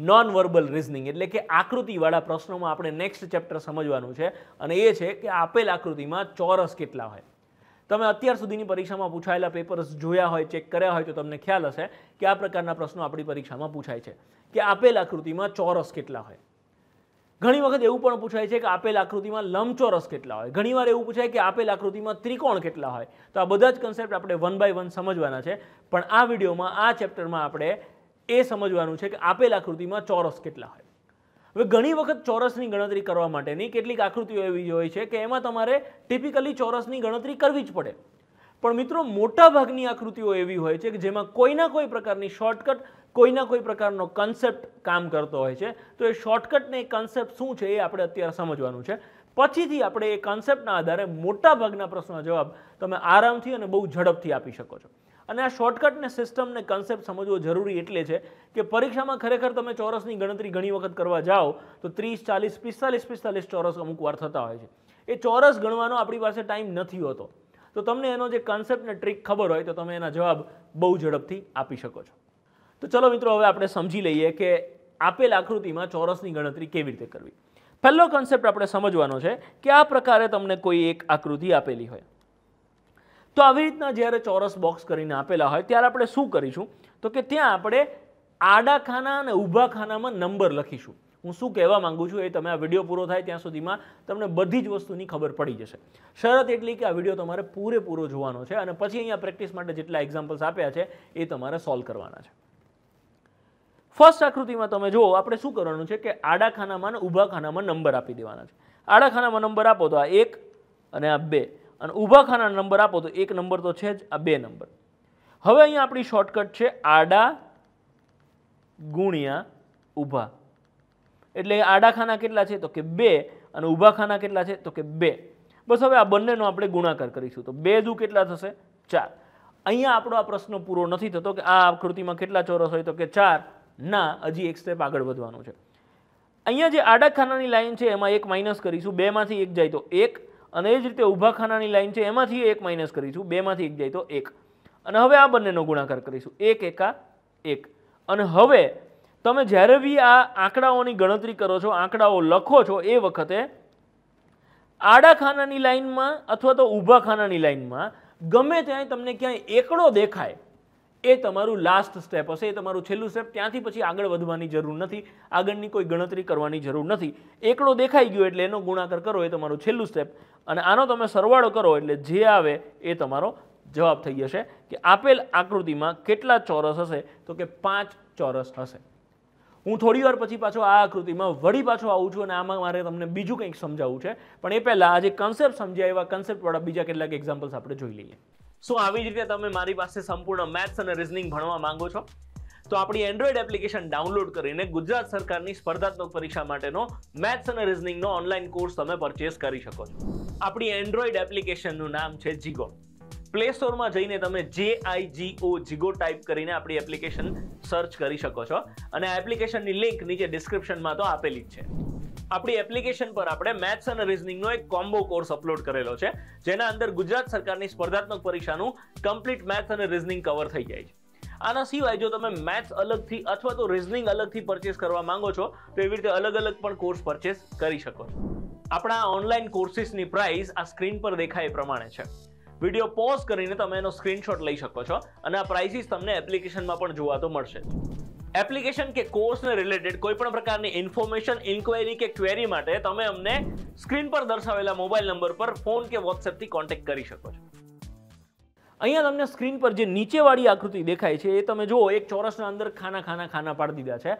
non verbal reasoning એટલે કે આકૃતિવાળા પ્રશ્નોમાં આપણે નેક્સ્ટ ચેપ્ટર સમજવાનું છે અને એ છે કે આપેલ આકૃતિમાં ચોરસ કેટલા હોય તમે અત્યાર સુધીની પરીક્ષામાં પૂછાયેલા પેપર્સ જોયા હોય ચેક કર્યા હોય તો તમને ખ્યાલ હશે કે આ પ્રકારના પ્રશ્નો આપણી પરીક્ષામાં પૂછાય છે કે આપેલ આકૃતિમાં ચોરસ કેટલા હોય ઘણી વખત એવું પણ પૂછાય છે કે આપેલ આકૃતિમાં લંબચોરસ કેટલા હોય ઘણીવાર એવું પૂછાય કે આપેલ આકૃતિમાં ત્રિકોણ કેટલા હોય તો આ બધા જ કન્સેપ્ટ આપણે વન બાય વન સમજવાના છે પણ આ વિડીયોમાં આ ચેપ્ટરમાં આપણે એ સમજવાનું છે કે આપેલ આકૃતિમાં ચોરસ કેટલા હોય હવે ઘણી વખત ચોરસની ગણતરી કરવા માટેની કેટલીક આકૃતિઓ એવી હોય છે કે એમાં તમારે ટિપિકલી ચોરસની ગણતરી કરવી જ પડે પણ મિત્રો મોટાભાગની આકૃતિઓ એવી હોય છે કે જેમાં કોઈના કોઈ પ્રકારની શોર્ટકટ કોઈના કોઈ પ્રકારનો કન્સેપ્ટ કામ કરતો હોય છે તો એ શોર્ટકટને એ કન્સેપ્ટ શું છે એ આપણે અત્યારે સમજવાનું છે પછીથી આપણે એ કન્સેપ્ટના આધારે મોટા ભાગના પ્રશ્નનો જવાબ તમે આરામથી અને બહુ ઝડપથી આપી શકો છો અને આ શોર્ટકટને સિસ્ટમને કન્સેપ્ટ સમજવો જરૂરી એટલે છે કે પરીક્ષામાં ખરેખર તમે ચોરસની ગણતરી ઘણી વખત કરવા જાઓ તો ત્રીસ ચાલીસ પિસ્તાલીસ પિસ્તાલીસ ચોરસ અમુક વાર થતા હોય છે એ ચોરસ ગણવાનો આપણી પાસે ટાઈમ નથી હોતો તો તમને એનો જે કન્સેપ્ટને ટ્રીક ખબર હોય તો તમે એના જવાબ બહુ ઝડપથી આપી શકો છો તો ચલો મિત્રો હવે આપણે સમજી લઈએ કે આપેલ આકૃતિમાં ચોરસની ગણતરી કેવી રીતે કરવી પહેલો કન્સેપ્ટ આપણે સમજવાનો છે કે આ પ્રકારે તમને કોઈ એક આકૃતિ આપેલી હોય તો આવી રીતના જ્યારે ચોરસ બોક્સ કરીને આપેલા હોય ત્યારે આપણે શું કરીશું તો કે ત્યાં આપણે આડા ખાના અને ઊભા ખાનામાં નંબર લખીશું હું શું કહેવા માગું છું એ તમે આ વિડીયો પૂરો થાય ત્યાં સુધીમાં તમને બધી જ વસ્તુની ખબર પડી જશે શરત એટલી કે આ વિડીયો તમારે પૂરેપૂરો જોવાનો છે અને પછી અહીંયા પ્રેક્ટિસ માટે જેટલા એક્ઝામ્પલ્સ આપ્યા છે એ તમારે સોલ્વ કરવાના છે ફર્સ્ટ આકૃતિમાં તમે જુઓ આપણે શું કરવાનું છે કે આડા ખાનામાં અને ઊભા ખાનામાં નંબર આપી દેવાના છે આડા ખાનામાં નંબર આપો તો આ એક અને આ બે અને ઊભા ખાના નંબર આપો તો એક નંબર તો છે જ આ બે નંબર હવે અહીંયા આપણી શોર્ટકટ છે આડા ગુણ્યા ઊભા એટલે આડા ખાના કેટલા છે તો કે બે અને ઊભા ખાના કેટલા છે તો કે બે બસ હવે આ બંનેનો આપણે ગુણાકાર કરીશું તો બે દુ કેટલા થશે ચાર અહીંયા આપણો આ પ્રશ્ન પૂરો નથી થતો કે આ આકૃતિમાં કેટલા ચોરસ હોય તો કે ચાર ના હજી એક સ્ટેપ આગળ વધવાનું છે અહીંયા જે આડા ખાનાની લાઈન છે એમાં એક માઇનસ કરીશું બેમાંથી એક જાય તો એક અને એ જ રીતે ઊભા ખાનાની લાઈન છે એમાંથી એક માઇનસ કરીશું બેમાંથી એક જાય તો એક અને હવે આ બંનેનો ગુણાકાર કરીશું એક એકા એક અને હવે તમે જ્યારે બી આ આંકડાઓની ગણતરી કરો છો આંકડાઓ લખો છો એ વખતે આડા ખાનાની લાઈનમાં અથવા તો ઊભા ખાનાની લાઈનમાં ગમે ત્યાંય તમને ક્યાંય એકડો દેખાય એ તમારું લાસ્ટ સ્ટેપ હશે એ તમારું છેલ્લું સ્ટેપ ત્યાંથી પછી આગળ વધવાની જરૂર નથી આગળની કોઈ ગણતરી કરવાની જરૂર નથી એકડો દેખાઈ ગયો એટલે એનો ગુણાકાર કરો એ તમારું છેલ્લું સ્ટેપ અને આનો તમે સરવાળો કરો એટલે જે આવે એ તમારો જવાબ થઈ જશે કે આપેલ આકૃતિમાં કેટલા ચોરસ હશે તો કે પાંચ ચોરસ હશે હું થોડી વાર પછી પાછો આ આકૃતિમાં વળી પાછો આવું છું અને આમાં મારે તમને બીજું કંઈક સમજાવવું છે પણ એ પહેલાં આજે કન્સેપ્ટ સમજ્યા એવા કન્સેપ્ટવાળા બીજા કેટલાક એક્ઝામ્પલ્સ આપણે જોઈ લઈએ શું આવી જ રીતે તમે મારી પાસે સંપૂર્ણ મેથ્સ અને રિઝનિંગ ભણવા માંગો છો તો આપણી એન્ડ્રોઈડ એપ્લિકેશન ડાઉનલોડ કરીને ગુજરાત સરકારની સ્પર્ધાત્મક પરીક્ષા માટેનો મેથ્સ અને રિઝનિંગનો ઓનલાઈન કોર્સ તમે પરચેસ કરી શકો છો આપણી એન્ડ્રોઈડ એપ્લિકેશનનું નામ છે જીગો પ્લે સ્ટોરમાં જઈને તમે જે આઈ જીઓ જીગો ટાઈપ કરીને આપણી એપ્લિકેશન સર્ચ કરી શકો છો અને એપ્લિકેશનની લિંક નીચે ડિસ્ક્રિપ્શનમાં તો આપેલી જ છે આપણી એપ્લિકેશન પર આપણે મેથ્સ અને રિઝનિંગનો એક કોમ્બો કોર્સ અપલોડ કરેલો છે જેના અંદર ગુજરાત સરકારની સ્પર્ધાત્મક પરીક્ષાનું કમ્પ્લીટ મેથ્સ અને રિઝનિંગ કવર થઈ જાય છે આના સિવાય જો તમે મેથ્સ અલગથી અથવા તો રિઝનિંગ અલગથી પરચેસ કરવા માંગો છો તો એવી રીતે અલગ અલગ પણ કોર્સ પરચેસ કરી શકો છો આપણા ઓનલાઈન કોર્સિસની પ્રાઇસ આ સ્ક્રીન પર દેખાય એ પ્રમાણે છે વિડીયો પોઝ કરીને તમે એનો સ્ક્રીનશોટ લઈ શકો છો અને આ પ્રાઇસીસ તમને એપ્લિકેશનમાં પણ જોવા તો મળશે એપ્લિકેશન કે કોર્સને રિલેટેડ કોઈ પણ પ્રકારની ઇન્ફોર્મેશન ઇન્ક્વાયરી કે ક્વેરી માટે તમે અમને સ્ક્રીન પર દર્શાવેલા મોબાઈલ નંબર પર ફોન કે વોટ્સએપથી કોન્ટેક્ટ કરી શકો છો અહીંયા તમને સ્ક્રીન પર જે નીચેવાળી આકૃતિ દેખાય છે એ તમે જુઓ એક ચોરસના અંદર ખાના ખાના ખાના પાડી દીધા છે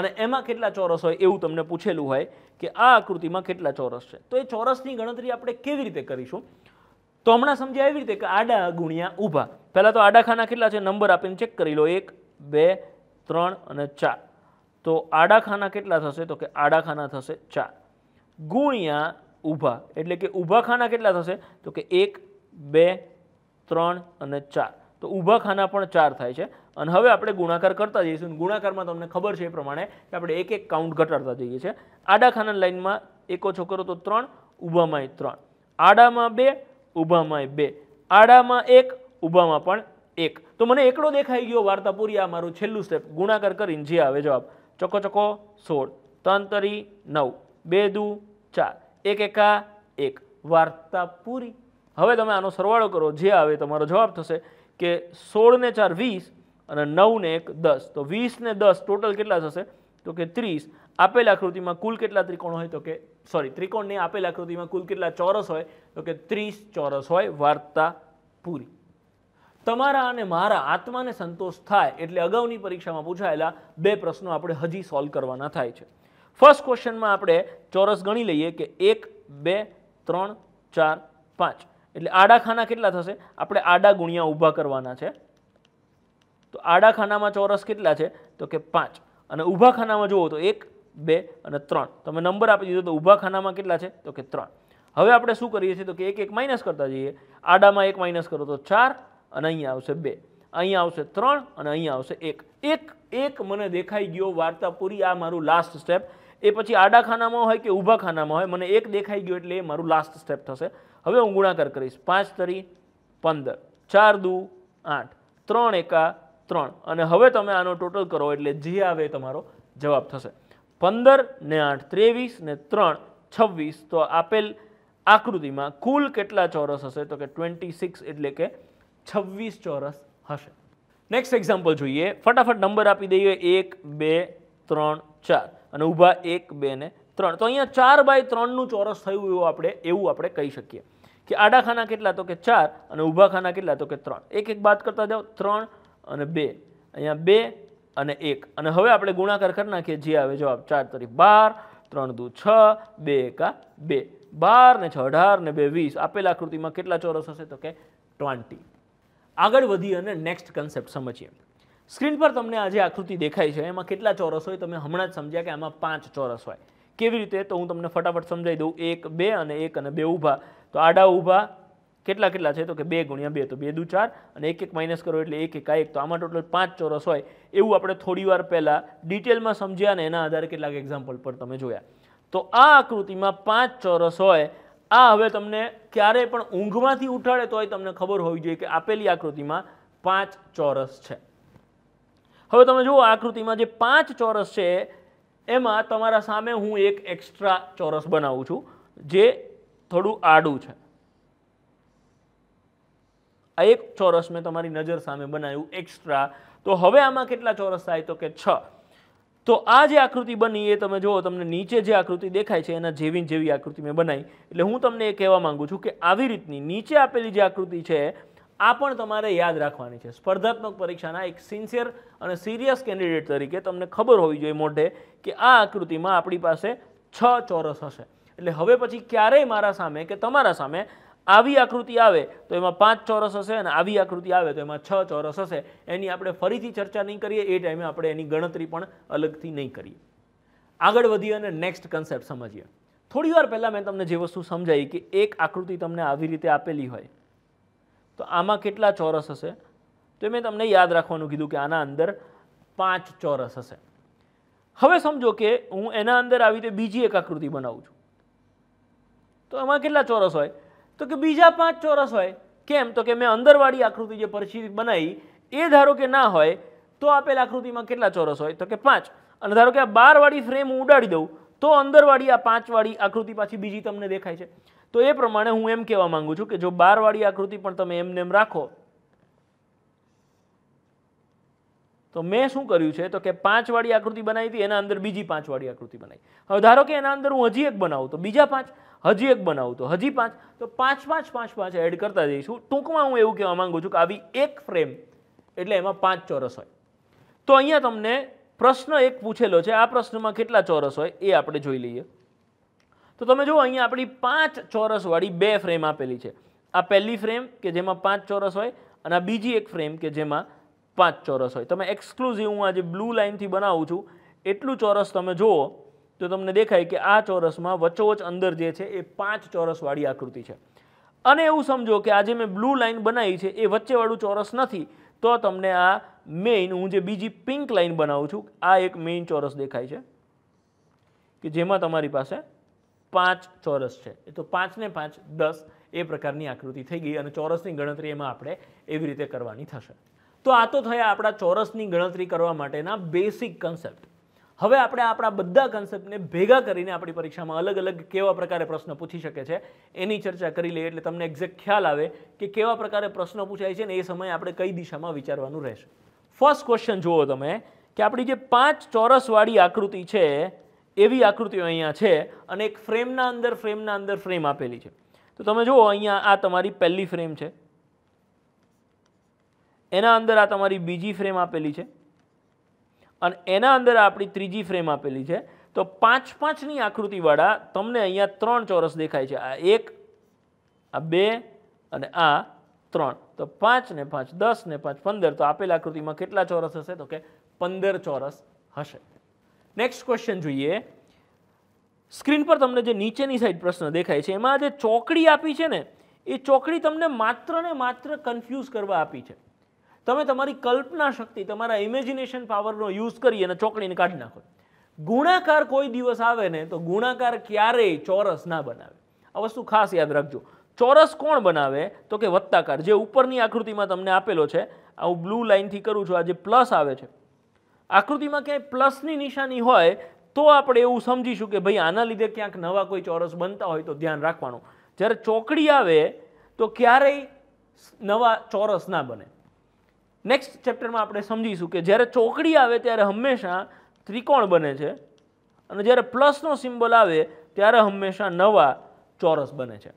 અને એમાં કેટલા ચોરસ હોય એવું તમને પૂછેલું હોય કે આ આકૃતિમાં કેટલા ચોરસ છે તો એ ચોરસની ગણતરી આપણે કેવી રીતે કરીશું તો હમણાં સમજ્યા એવી રીતે કે આડા ગુણ્યા ઊભા પહેલાં તો આડા ખાના કેટલા છે નંબર આપીને ચેક કરી લો એક બે ત્રણ અને ચાર તો આડાખાના કેટલા થશે તો કે આડાખાના થશે ચાર ગુણ્યા ઊભા એટલે કે ઊભા ખાના કેટલા થશે તો કે એક બે ત્રણ અને ચાર તો ઊભા ખાના પણ ચાર થાય છે અને હવે આપણે ગુણાકાર કરતા જઈશું ગુણાકારમાં તમને ખબર છે એ પ્રમાણે કે આપણે એક એક કાઉન્ટ ઘટાડતા જઈએ છીએ આડા ખાના લાઇનમાં એકો છોકરો તો ત્રણ ઊભામાંય ત્રણ આડામાં બે ઊભામાંય બે આડામાં એક ઊભામાં પણ એક તો મને એકડો દેખાઈ ગયો વાર્તા પૂરી આ મારું છેલ્લું સ્ટેપ ગુણાકાર કરીને જે આવે જવાબ ચોકો ચોકો સોળ તંતરી નવ બે દુ ચાર એક એકા એક વાર્તા પૂરી હવે તમે આનો સરવાળો કરો જે આવે તમારો જવાબ થશે કે સોળને ચાર વીસ અને નવને એક દસ તો વીસને દસ ટોટલ કેટલા થશે તો કે ત્રીસ આપેલ આકૃતિમાં કુલ કેટલા ત્રિકોણ હોય તો કે સોરી ત્રિકોણની આપેલ આકૃતિમાં કુલ કેટલા ચોરસ હોય તો કે ત્રીસ ચોરસ હોય વાર્તા પૂરી તમારા અને મારા આત્માને સંતોષ થાય એટલે અગાઉની પરીક્ષામાં પૂછાયેલા બે પ્રશ્નો આપણે હજી સોલ્વ કરવાના થાય છે ફર્સ્ટ ક્વેશ્ચનમાં આપણે ચોરસ ગણી લઈએ કે એક બે ત્રણ ચાર પાંચ એટલે આડા ખાના કેટલા થશે આપણે આડા ગુણ્યા ઊભા કરવાના છે તો આડા ખાનામાં ચોરસ કેટલા છે તો કે પાંચ અને ઊભા ખાનામાં જુઓ તો એક બે અને ત્રણ તમે નંબર આપી દીધો તો ઊભા ખાનામાં કેટલા છે તો કે ત્રણ હવે આપણે શું કરીએ છીએ તો કે એક એક માઇનસ કરતા જઈએ આડામાં એક માઇનસ કરો તો ચાર અને અહીં આવશે બે અહીં આવશે ત્રણ અને અહીં આવશે એક એક એક મને દેખાઈ ગયો વાર્તા પૂરી આ મારું લાસ્ટ સ્ટેપ એ પછી આડા ખાનામાં હોય કે ઊભા ખાનામાં હોય મને એક દેખાઈ ગયો એટલે એ મારું લાસ્ટ સ્ટેપ થશે હવે હું ગુણાકાર કરીશ પાંચ તરી પંદર ચાર દુ આઠ ત્રણ એકા ત્રણ અને હવે તમે આનો ટોટલ કરો એટલે જે આવે તમારો જવાબ થશે પંદર ને આઠ ત્રેવીસ ને ત્રણ છવ્વીસ તો આપેલ આકૃતિમાં કુલ કેટલા ચોરસ હશે તો કે ટ્વેન્ટી સિક્સ એટલે કે છવ્વીસ ચોરસ હશે નેક્સ્ટ એક્ઝામ્પલ જોઈએ ફટાફટ નંબર આપી દઈએ એક બે ત્રણ ચાર અને ઊભા એક બે ને ત્રણ તો અહીંયા ચાર બાય ત્રણનું ચોરસ થયું એવું આપણે એવું આપણે કહી શકીએ કે આડા ખાના કેટલા તો કે ચાર અને ઊભા ખાના કેટલા તો કે ત્રણ એક એક વાત કરતા જાઓ ત્રણ અને બે અહીંયા બે અને એક અને હવે આપણે ગુણાકાર કરી નાખીએ જે આવે જવાબ ચાર તરી બાર ત્રણ દુ છ બે એકા બે બાર ને છ અઢાર ને બે વીસ આપેલા આકૃતિમાં કેટલા ચોરસ હશે તો કે ટ્વેન્ટી આગળ વધી અને નેક્સ્ટ કન્સેપ્ટ સમજીએ સ્ક્રીન પર તમને આ જે આકૃતિ દેખાય છે એમાં કેટલા ચોરસ હોય તમે હમણાં જ સમજ્યા કે આમાં પાંચ ચોરસ હોય કેવી રીતે તો હું તમને ફટાફટ સમજાવી દઉં એક બે અને એક અને બે ઊભા તો આડા ઊભા કેટલા કેટલા છે તો કે બે ગુણ્યા બે તો બે દુ ચાર અને એક એક માઇનસ કરો એટલે એક એકા એક તો આમાં ટોટલ પાંચ ચોરસ હોય એવું આપણે થોડી વાર પહેલાં ડિટેલમાં સમજ્યા અને એના આધારે કેટલાક એક્ઝામ્પલ પર તમે જોયા તો આ આકૃતિમાં પાંચ ચોરસ હોય આ હવે તમને ક્યારેય પણ ઊંઘમાંથી ઉઠાડે તોય તમને ખબર હોવી જોઈએ કે આપેલી આકૃતિમાં પાંચ ચોરસ છે હવે તમે જુઓ આકૃતિમાં જે પાંચ ચોરસ છે એમાં તમારા સામે હું એક એક્સ્ટ્રા ચોરસ બનાવું છું જે થોડું આડું છે આ એક ચોરસ મેં તમારી નજર સામે બનાવ્યું એક્સ્ટ્રા તો હવે આમાં કેટલા ચોરસ થાય તો કે છ તો આ જે આકૃતિ બની એ તમે જુઓ તમને નીચે જે આકૃતિ દેખાય છે એના જેવી જેવી આકૃતિ મેં બનાવી એટલે હું તમને એ કહેવા માગું છું કે આવી રીતની નીચે આપેલી જે આકૃતિ છે આ પણ તમારે યાદ રાખવાની છે સ્પર્ધાત્મક પરીક્ષાના એક સિન્સિયર અને સિરિયસ કેન્ડિડેટ તરીકે તમને ખબર હોવી જોઈએ મોઢે કે આ આકૃતિમાં આપણી પાસે છ ચોરસ હશે એટલે હવે પછી ક્યારેય મારા સામે કે તમારા સામે આવી આકૃતિ આવે તો એમાં પાંચ ચોરસ હશે અને આવી આકૃતિ આવે તો એમાં છ ચોરસ હશે એની આપણે ફરીથી ચર્ચા નહીં કરીએ એ ટાઈમે આપણે એની ગણતરી પણ અલગથી નહીં કરીએ આગળ વધીએ અને નેક્સ્ટ કન્સેપ્ટ સમજીએ થોડી વાર પહેલાં મેં તમને જે વસ્તુ સમજાવી કે એક આકૃતિ તમને આવી રીતે આપેલી હોય તો આમાં કેટલા ચોરસ હશે તો મેં તમને યાદ રાખવાનું કીધું કે આના અંદર પાંચ ચોરસ હશે હવે સમજો કે હું એના અંદર આવી રીતે બીજી એક આકૃતિ બનાવું છું તો એમાં કેટલા ચોરસ હોય તો કે બીજા પાંચ ચોરસ હોય કેમ તો કે મેં અંદરવાળી આકૃતિ જે પરછી બનાવી એ ધારો કે ના હોય તો આપેલ આકૃતિમાં કેટલા ચોરસ હોય તો કે પાંચ અને ધારો કે આ બારવાળી ફ્રેમ હું ઉડાડી દઉં તો અંદરવાળી આ પાંચવાળી આકૃતિ પાછી બીજી તમને દેખાય છે તો એ પ્રમાણે હું એમ કહેવા માંગુ છું કે જો બારવાળી આકૃતિ પણ તમે એમને એમ રાખો તો મેં શું કર્યું છે તો કે પાંચવાળી આકૃતિ બનાવી હતી એના અંદર બીજી પાંચવાળી આકૃતિ બનાવી હવે ધારો કે એના અંદર હું હજી એક બનાવું તો બીજા પાંચ હજી એક બનાવું તો હજી પાંચ તો પાંચ પાંચ પાંચ પાંચ એડ કરતા જઈશું ટૂંકમાં હું એવું કહેવા માગું છું કે આવી એક ફ્રેમ એટલે એમાં પાંચ ચોરસ હોય તો અહીંયા તમને પ્રશ્ન એક પૂછેલો છે આ પ્રશ્નમાં કેટલા ચોરસ હોય એ આપણે જોઈ લઈએ તો તમે જુઓ અહીંયા આપણી પાંચ ચોરસવાળી બે ફ્રેમ આપેલી છે આ પહેલી ફ્રેમ કે જેમાં પાંચ ચોરસ હોય અને આ બીજી એક ફ્રેમ કે જેમાં પાંચ ચોરસ હોય તમે એક્સક્લુઝિવ હું આજે બ્લુ લાઇનથી બનાવું છું એટલું ચોરસ તમે જુઓ તો તમને દેખાય કે આ ચોરસમાં વચોવચ અંદર જે છે એ પાંચ ચોરસવાળી આકૃતિ છે અને એવું સમજો કે આજે મેં બ્લુ લાઇન બનાવી છે એ વચ્ચેવાળું ચોરસ નથી તો તમને આ મેઇન હું જે બીજી પિંક લાઇન બનાવું છું આ એક મેઇન ચોરસ દેખાય છે કે જેમાં તમારી પાસે પાંચ ચોરસ છે એ તો પાંચને પાંચ દસ એ પ્રકારની આકૃતિ થઈ ગઈ અને ચોરસની ગણતરી એમાં આપણે એવી રીતે કરવાની થશે તો આ તો થયા આપણા ચોરસની ગણતરી કરવા માટેના બેસિક કન્સેપ્ટ હવે આપણે આપણા બધા કન્સેપ્ટને ભેગા કરીને આપણી પરીક્ષામાં અલગ અલગ કેવા પ્રકારે પ્રશ્ન પૂછી શકે છે એની ચર્ચા કરી લઈએ એટલે તમને એક્ઝેક્ટ ખ્યાલ આવે કે કેવા પ્રકારે પ્રશ્નો પૂછાય છે ને એ સમયે આપણે કઈ દિશામાં વિચારવાનું રહેશે ફર્સ્ટ ક્વેશ્ચન જુઓ તમે કે આપણી જે પાંચ ચોરસવાળી આકૃતિ છે એવી આકૃતિઓ અહીંયા છે અને એક ફ્રેમના અંદર ફ્રેમના અંદર ફ્રેમ આપેલી છે તો તમે જુઓ અહીંયા આ તમારી પહેલી ફ્રેમ છે એના અંદર આ તમારી બીજી ફ્રેમ આપેલી છે અને એના અંદર આપણી ત્રીજી ફ્રેમ આપેલી છે તો પાંચ પાંચની આકૃતિવાળા તમને અહીંયા ત્રણ ચોરસ દેખાય છે આ એક આ બે અને આ ત્રણ તો પાંચ ને પાંચ દસ ને પાંચ પંદર તો આપેલ આકૃતિમાં કેટલા ચોરસ હશે તો કે પંદર ચોરસ હશે નેક્સ્ટ ક્વેશ્ચન જોઈએ સ્ક્રીન પર તમને જે નીચેની સાઈડ પ્રશ્ન દેખાય છે એમાં જે ચોકડી આપી છે ને એ ચોકડી તમને માત્ર ને માત્ર કન્ફ્યુઝ કરવા આપી છે તમે તમારી કલ્પના શક્તિ તમારા ઇમેજિનેશન પાવરનો યુઝ કરી અને ચોકડીને કાઢી નાખો ગુણાકાર કોઈ દિવસ આવે ને તો ગુણાકાર ક્યારેય ચોરસ ના બનાવે આ વસ્તુ ખાસ યાદ રાખજો ચોરસ કોણ બનાવે તો કે વત્તાકાર જે ઉપરની આકૃતિમાં તમને આપેલો છે આ હું બ્લુ લાઇનથી કરું છું આ જે પ્લસ આવે છે આકૃતિમાં ક્યાંય પ્લસની નિશાની હોય તો આપણે એવું સમજીશું કે ભાઈ આના લીધે ક્યાંક નવા કોઈ ચોરસ બનતા હોય તો ધ્યાન રાખવાનું જ્યારે ચોકડી આવે તો ક્યારેય નવા ચોરસ ના બને નેક્સ્ટ ચેપ્ટરમાં આપણે સમજીશું કે જ્યારે ચોકડી આવે ત્યારે હંમેશા ત્રિકોણ બને છે અને જ્યારે પ્લસનો સિમ્બોલ આવે ત્યારે હંમેશા નવા ચોરસ બને છે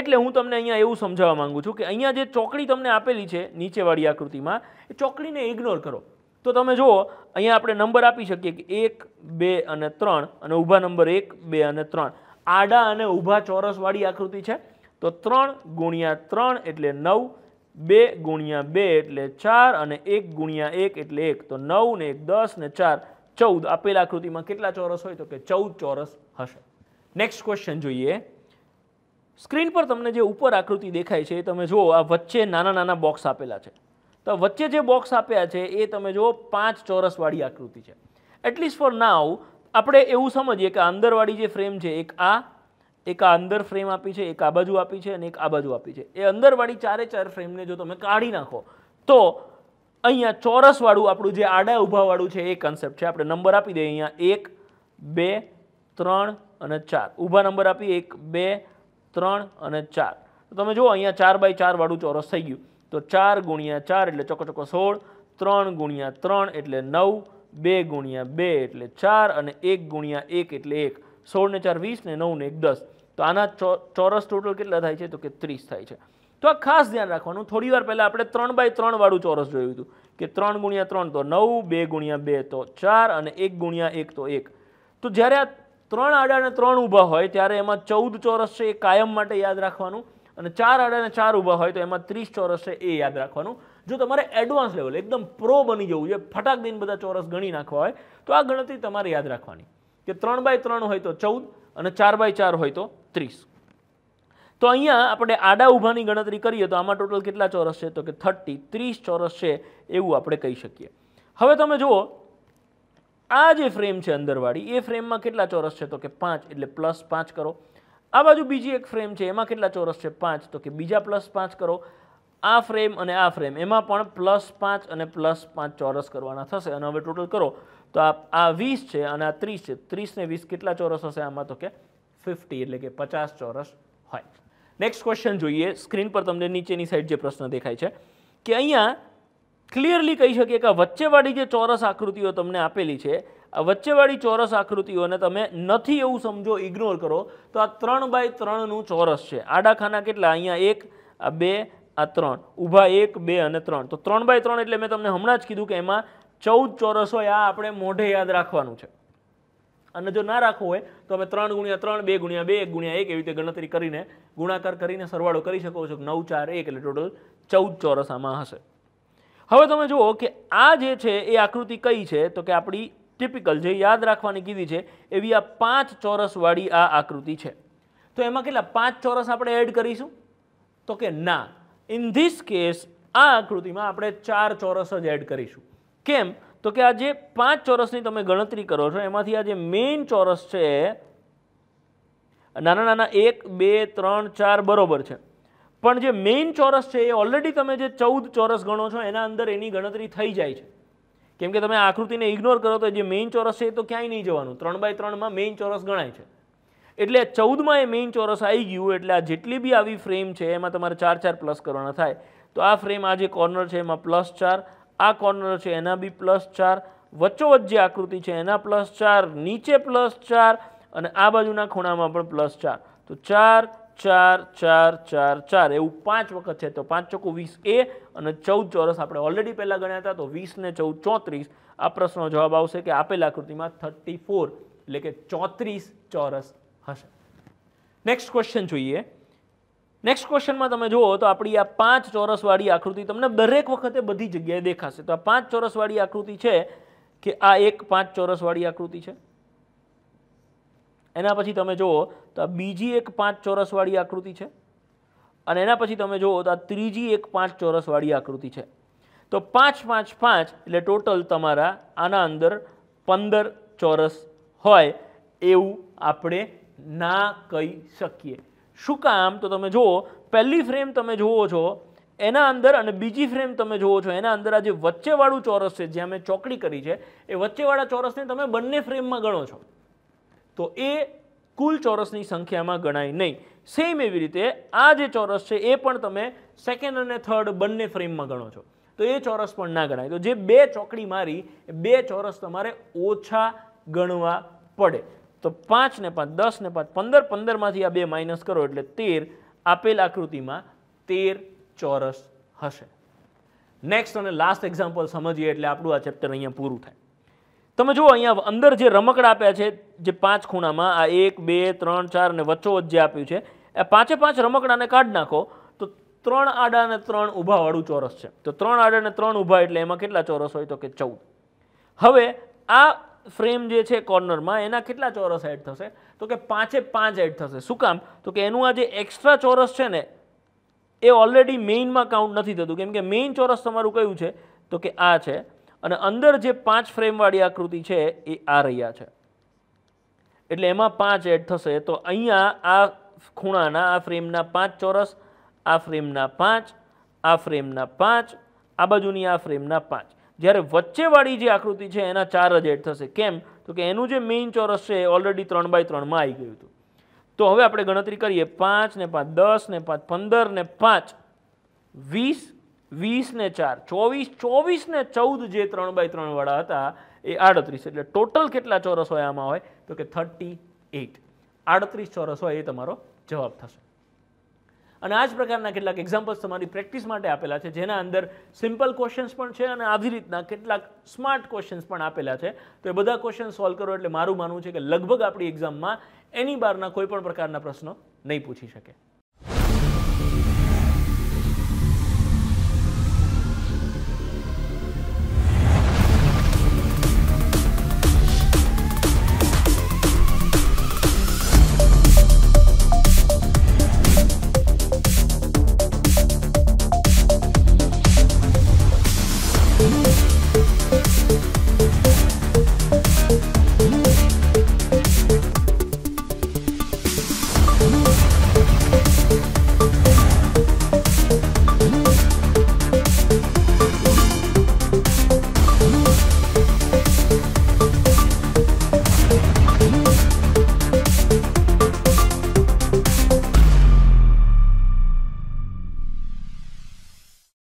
એટલે હું તમને અહીંયા એવું સમજાવવા માગું છું કે અહીંયા જે ચોકડી તમને આપેલી છે નીચેવાળી આકૃતિમાં એ ચોકડીને ઇગ્નોર કરો તો તમે જુઓ અહીંયા આપણે નંબર આપી શકીએ કે એક બે અને ત્રણ અને ઊભા નંબર એક બે અને ત્રણ આડા અને ઊભા ચોરસવાળી આકૃતિ છે તો ત્રણ ગુણ્યા ત્રણ એટલે નવ બે ગુણ્યા બે એટલે ચાર અને એક ગુણ્યા એક એટલે એક તો નવ ને એક દસ ને ચાર ચૌદ આપેલા આકૃતિમાં કેટલા ચોરસ હોય તો કે ચૌદ ચોરસ હશે નેક્સ્ટ ક્વેશ્ચન જોઈએ સ્ક્રીન પર તમને જે ઉપર આકૃતિ દેખાય છે એ તમે જુઓ આ વચ્ચે નાના નાના બોક્સ આપેલા છે તો વચ્ચે જે બોક્સ આપ્યા છે એ તમે જુઓ પાંચ ચોરસવાળી આકૃતિ છે એટલીસ્ટ ફોર નાવ આપણે એવું સમજીએ કે અંદરવાળી જે ફ્રેમ છે એક આ એક આ અંદર ફ્રેમ આપી છે એક આ બાજુ આપી છે અને એક આ બાજુ આપી છે એ અંદરવાળી ચારે ચાર ફ્રેમને જો તમે કાઢી નાખો તો અહીંયા ચોરસવાળું આપણું જે આડા ઊભાવાળું છે એ કન્સેપ્ટ છે આપણે નંબર આપી દઈએ અહીંયા એક બે ત્રણ અને ચાર ઊભા નંબર આપી એક બે ત્રણ અને ચાર તો તમે જુઓ અહીંયા ચાર બાય ચારવાળું ચોરસ થઈ ગયું તો ચાર ગુણ્યા ચાર એટલે ચોક્કો ચોક્કો સોળ ત્રણ ગુણ્યા ત્રણ એટલે નવ બે ગુણ્યા બે એટલે ચાર અને એક ગુણ્યા એક એટલે એક સોળને ચાર વીસ ને નવને એક દસ તો આના ચોરસ ટોટલ કેટલા થાય છે તો કે ત્રીસ થાય છે તો આ ખાસ ધ્યાન રાખવાનું થોડી વાર પહેલાં આપણે ત્રણ બાય ત્રણવાળું ચોરસ જોયું હતું કે ત્રણ ગુણ્યા ત્રણ તો નવ બે ગુણ્યા બે તો ચાર અને એક ગુણ્યા એક તો એક તો જ્યારે આ ત્રણ આડા અને ત્રણ ઊભા હોય ત્યારે એમાં ચૌદ ચોરસ છે એ કાયમ માટે યાદ રાખવાનું અને ચાર આડા અને ચાર ઊભા હોય તો એમાં ત્રીસ ચોરસ છે એ યાદ રાખવાનું જો તમારે એડવાન્સ લેવલ એકદમ પ્રો બની જવું જોઈએ ફટાક દઈને બધા ચોરસ ગણી નાખવા હોય તો આ ગણતરી તમારે યાદ રાખવાની કે ત્રણ બાય ત્રણ હોય તો ચૌદ અને ચાર બાય ચાર હોય તો ત્રીસ તો અહીંયા આપણે આડા ઊભાની ગણતરી કરીએ તો આમાં ટોટલ કેટલા ચોરસ છે તો કે થર્ટી ત્રીસ ચોરસ છે એવું આપણે કહી શકીએ હવે તમે જુઓ આ જે ફ્રેમ છે અંદરવાળી એ ફ્રેમમાં કેટલા ચોરસ છે તો કે પાંચ એટલે પ્લસ પાંચ કરો આ બાજુ બીજી એક ફ્રેમ છે એમાં કેટલા ચોરસ છે પાંચ તો કે બીજા પ્લસ પાંચ કરો આ ફ્રેમ અને આ ફ્રેમ એમાં પણ પ્લસ પાંચ અને પ્લસ પાંચ ચોરસ કરવાના થશે અને હવે ટોટલ કરો તો આ વીસ છે અને આ ત્રીસ છે ત્રીસને વીસ કેટલા ચોરસ હશે આમાં તો કે ફિફ્ટી એટલે કે પચાસ ચોરસ હોય નેક્સ્ટ ક્વેશ્ચન જોઈએ સ્ક્રીન પર તમને નીચેની સાઈડ જે પ્રશ્ન દેખાય છે કે અહીંયા ક્લિયરલી કહી શકીએ કે વચ્ચેવાળી જે ચોરસ આકૃતિઓ તમને આપેલી છે આ વચ્ચેવાળી ચોરસ આકૃતિઓને તમે નથી એવું સમજો ઇગ્નોર કરો તો આ ત્રણ બાય ત્રણનું ચોરસ છે આડાખાના કેટલા અહીંયા એક આ બે આ ત્રણ ઊભા એક બે અને ત્રણ તો ત્રણ બાય ત્રણ એટલે મેં તમને હમણાં જ કીધું કે એમાં ચૌદ ચોરસ હોય આ આપણે મોઢે યાદ રાખવાનું છે અને જો ના રાખવું હોય તો તમે ત્રણ ગુણ્યા ત્રણ બે ગુણ્યા બે એક ગુણ્યા એક એવી રીતે ગણતરી કરીને ગુણાકાર કરીને સરવાળો કરી શકો છો નવ ચાર એક એટલે ટોટલ ચૌદ ચોરસ આમાં હશે હવે તમે જુઓ કે આ જે છે એ આકૃતિ કઈ છે તો કે આપણી ટિપિકલ જે યાદ રાખવાની કીધી છે એવી આ પાંચ ચોરસવાળી આ આકૃતિ છે તો એમાં કેટલા પાંચ ચોરસ આપણે એડ કરીશું તો કે ના ઇન ધીસ કેસ આ આકૃતિમાં આપણે ચાર ચોરસ જ એડ કરીશું કેમ તો કે આ જે પાંચ ચોરસની તમે ગણતરી કરો છો એમાંથી આ જે મેઇન ચોરસ છે નાના નાના એક બે ત્રણ ચાર બરોબર છે પણ જે મેઇન ચોરસ છે એ ઓલરેડી તમે જે ચૌદ ચોરસ ગણો છો એના અંદર એની ગણતરી થઈ જાય છે કેમ કે તમે આકૃતિને ઇગ્નોર કરો તો જે મેઇન ચોરસ છે એ તો ક્યાંય નહીં જવાનું ત્રણ બાય ત્રણમાં મેઇન ચોરસ ગણાય છે એટલે ચૌદમાં એ મેઇન ચોરસ આવી ગયું એટલે આ જેટલી બી આવી ફ્રેમ છે એમાં તમારે ચાર ચાર પ્લસ કરવાના થાય તો આ ફ્રેમ આ જે કોર્નર છે એમાં પ્લસ ચાર આ કોર્નર છે એના બી પ્લસ ચાર વચ્ચોવચ્ચ જે આકૃતિ છે એના પ્લસ ચાર નીચે પ્લસ ચાર અને આ બાજુના ખૂણામાં પણ પ્લસ ચાર તો ચાર ચાર ચાર ચાર ચાર એવું પાંચ વખત છે તો પાંચ ચોખ્ખું વીસ એ અને ચૌદ ચોરસ આપણે ઓલરેડી પહેલાં ગણ્યા હતા તો વીસ ને ચૌદ ચોત્રીસ આ પ્રશ્નનો જવાબ આવશે કે આપેલ આકૃતિમાં થર્ટી ફોર એટલે કે ચોત્રીસ ચોરસ હશે નેક્સ્ટ ક્વેશ્ચન જોઈએ નેક્સ્ટ ક્વેશ્ચનમાં તમે જુઓ તો આપણી આ પાંચ ચોરસવાળી આકૃતિ તમને દરેક વખતે બધી જગ્યાએ દેખાશે તો આ પાંચ ચોરસવાળી આકૃતિ છે કે આ એક પાંચ ચોરસવાળી આકૃતિ છે એના પછી તમે જુઓ તો આ બીજી એક પાંચ ચોરસવાળી આકૃતિ છે અને એના પછી તમે જુઓ તો આ ત્રીજી એક પાંચ ચોરસવાળી આકૃતિ છે તો પાંચ પાંચ પાંચ એટલે ટોટલ તમારા આના અંદર પંદર ચોરસ હોય એવું આપણે ના કહી શકીએ શું કામ તો તમે જુઓ પહેલી ફ્રેમ તમે જુઓ છો એના અંદર અને બીજી ફ્રેમ તમે જુઓ છો એના અંદર આ જે વચ્ચેવાળું ચોરસ છે જ્યાં મેં ચોકડી કરી છે એ વચ્ચેવાળા ચોરસને તમે બંને ફ્રેમમાં ગણો છો તો એ કુલ ચોરસની સંખ્યામાં ગણાય નહીં સેમ એવી રીતે આ જે ચોરસ છે એ પણ તમે સેકન્ડ અને થર્ડ બંને ફ્રેમમાં ગણો છો તો એ ચોરસ પણ ના ગણાય તો જે બે ચોકડી મારી બે ચોરસ તમારે ઓછા ગણવા પડે તો પાંચ ને પાંચ દસ ને પાંચ પંદર પંદરમાંથી આ બે માઇનસ કરો એટલે તેર આપેલ આકૃતિમાં તેર ચોરસ હશે નેક્સ્ટ અને લાસ્ટ એક્ઝામ્પલ સમજીએ એટલે આપણું આ ચેપ્ટર અહીંયા પૂરું થાય તમે જુઓ અહીંયા અંદર જે રમકડા આપ્યા છે જે પાંચ ખૂણામાં આ એક બે ત્રણ ચાર અને વચ્ચોવચ્ચ જે આપ્યું છે એ પાંચે પાંચ રમકડાને કાઢી નાખો તો ત્રણ આડા અને ત્રણ ઊભાવાળું ચોરસ છે તો ત્રણ આડા અને ત્રણ ઊભા એટલે એમાં કેટલા ચોરસ હોય તો કે ચૌદ હવે આ ફ્રેમ જે છે કોર્નરમાં એના કેટલા ચોરસ એડ થશે તો કે પાંચે પાંચ એડ થશે શું કામ તો કે એનું આ જે એક્સ્ટ્રા ચોરસ છે ને એ ઓલરેડી મેઇનમાં કાઉન્ટ નથી થતું કેમ કે મેઇન ચોરસ તમારું કયું છે તો કે આ છે અને અંદર જે પાંચ ફ્રેમવાળી આકૃતિ છે એ આ રહ્યા છે એટલે એમાં પાંચ એડ થશે તો અહીંયા આ ખૂણાના આ ફ્રેમના પાંચ ચોરસ આ ફ્રેમના પાંચ આ ફ્રેમના પાંચ આ બાજુની આ ફ્રેમના પાંચ જ્યારે વચ્ચેવાળી જે આકૃતિ છે એના ચાર જ એડ થશે કેમ તો કે એનું જે મેઇન ચોરસ છે એ ઓલરેડી ત્રણ બાય ત્રણમાં આવી ગયું હતું તો હવે આપણે ગણતરી કરીએ પાંચ ને પાંચ દસ ને પાંચ પંદર ને પાંચ વીસ વીસ ને ચાર ચોવીસ ચોવીસ ને ચૌદ જે ત્રણ બાય ત્રણવાળા હતા એ આડત્રીસ એટલે ટોટલ કેટલા ચોરસ હોય આમાં હોય તો કે થર્ટી એઇટ આડત્રીસ ચોરસ હોય એ તમારો જવાબ થશે અને આ જ પ્રકારના કેટલાક એક્ઝામ્પલ્સ તમારી પ્રેક્ટિસ માટે આપેલા છે જેના અંદર સિમ્પલ ક્વેશ્ચન્સ પણ છે અને આવી રીતના કેટલાક સ્માર્ટ ક્વેશ્ચન્સ પણ આપેલા છે તો એ બધા ક્વેશ્ચન સોલ્વ કરો એટલે મારું માનવું છે કે લગભગ આપણી એક્ઝામમાં એની બહારના કોઈ પણ પ્રકારના પ્રશ્નો નહીં પૂછી શકે